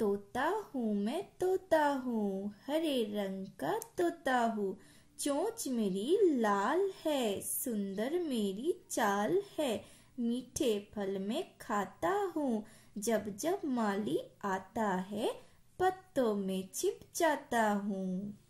तोता हूँ मैं तोता हूँ हरे रंग का तोता हूँ चोंच मेरी लाल है सुंदर मेरी चाल है मीठे फल में खाता हूँ जब जब माली आता है पत्तों में छिप जाता हूँ